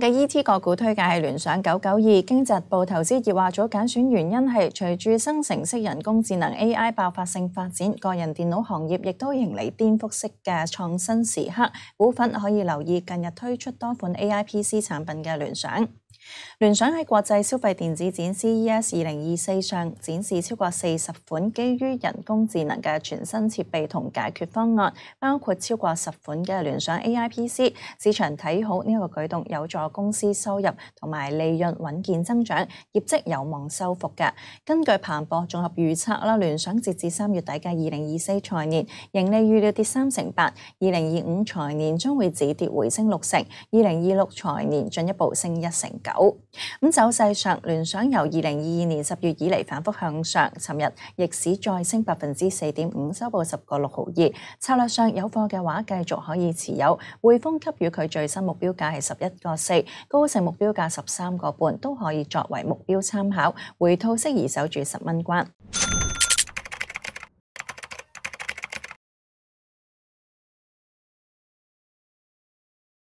嘅 E T 个股推介系联想九九二，经济报投资业话咗拣选原因系随住生成式人工智能 A I 爆发性发展，个人电脑行业亦都迎嚟颠覆式嘅创新时刻。股份可以留意近日推出多款 A I P C 产品嘅联想。联想喺国际消费电子展 CES 二零二四上展示超过四十款基于人工智能嘅全新设备同解决方案，包括超过十款嘅联想 A I P C。市场睇好呢一个举动有助。公司收入同埋利润稳健增长，业绩有望收复嘅。根据彭博综合预测啦，联想截至三月底嘅二零二四财年盈利预料跌三成八，二零二五财年将会止跌回升六成，二零二六财年进一步升一成九。咁走势上，联想由二零二二年十月以嚟反复向上，寻日逆市再升百分之四点五，收报十个六毫二。策略上有货嘅话，继续可以持有。汇丰给予佢最新目标价系十一个四。高盛目標價十三個半都可以作為目標參考，回吐適宜守住十蚊關。